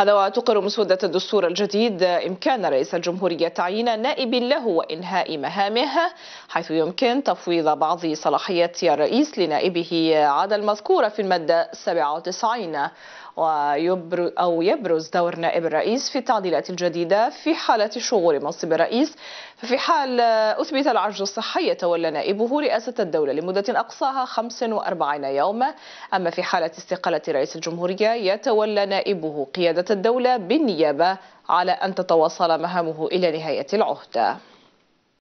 هذا وتقر مسودة الدستور الجديد إمكان رئيس الجمهورية تعيين نائب له وإنهاء مهامه حيث يمكن تفويض بعض صلاحيات الرئيس لنائبه عدا المذكورة في المادة 97 ويبرز أو يبرز دور نائب الرئيس في التعديلات الجديدة في حالة شغور منصب الرئيس ففي حال أثبت العجز الصحي يتولى نائبه رئاسة الدولة لمدة أقصاها 45 يوما أما في حالة استقالة رئيس الجمهورية يتولى نائبه قيادة الدولة بالنيابة على أن تتواصل مهامه إلى نهاية العهدة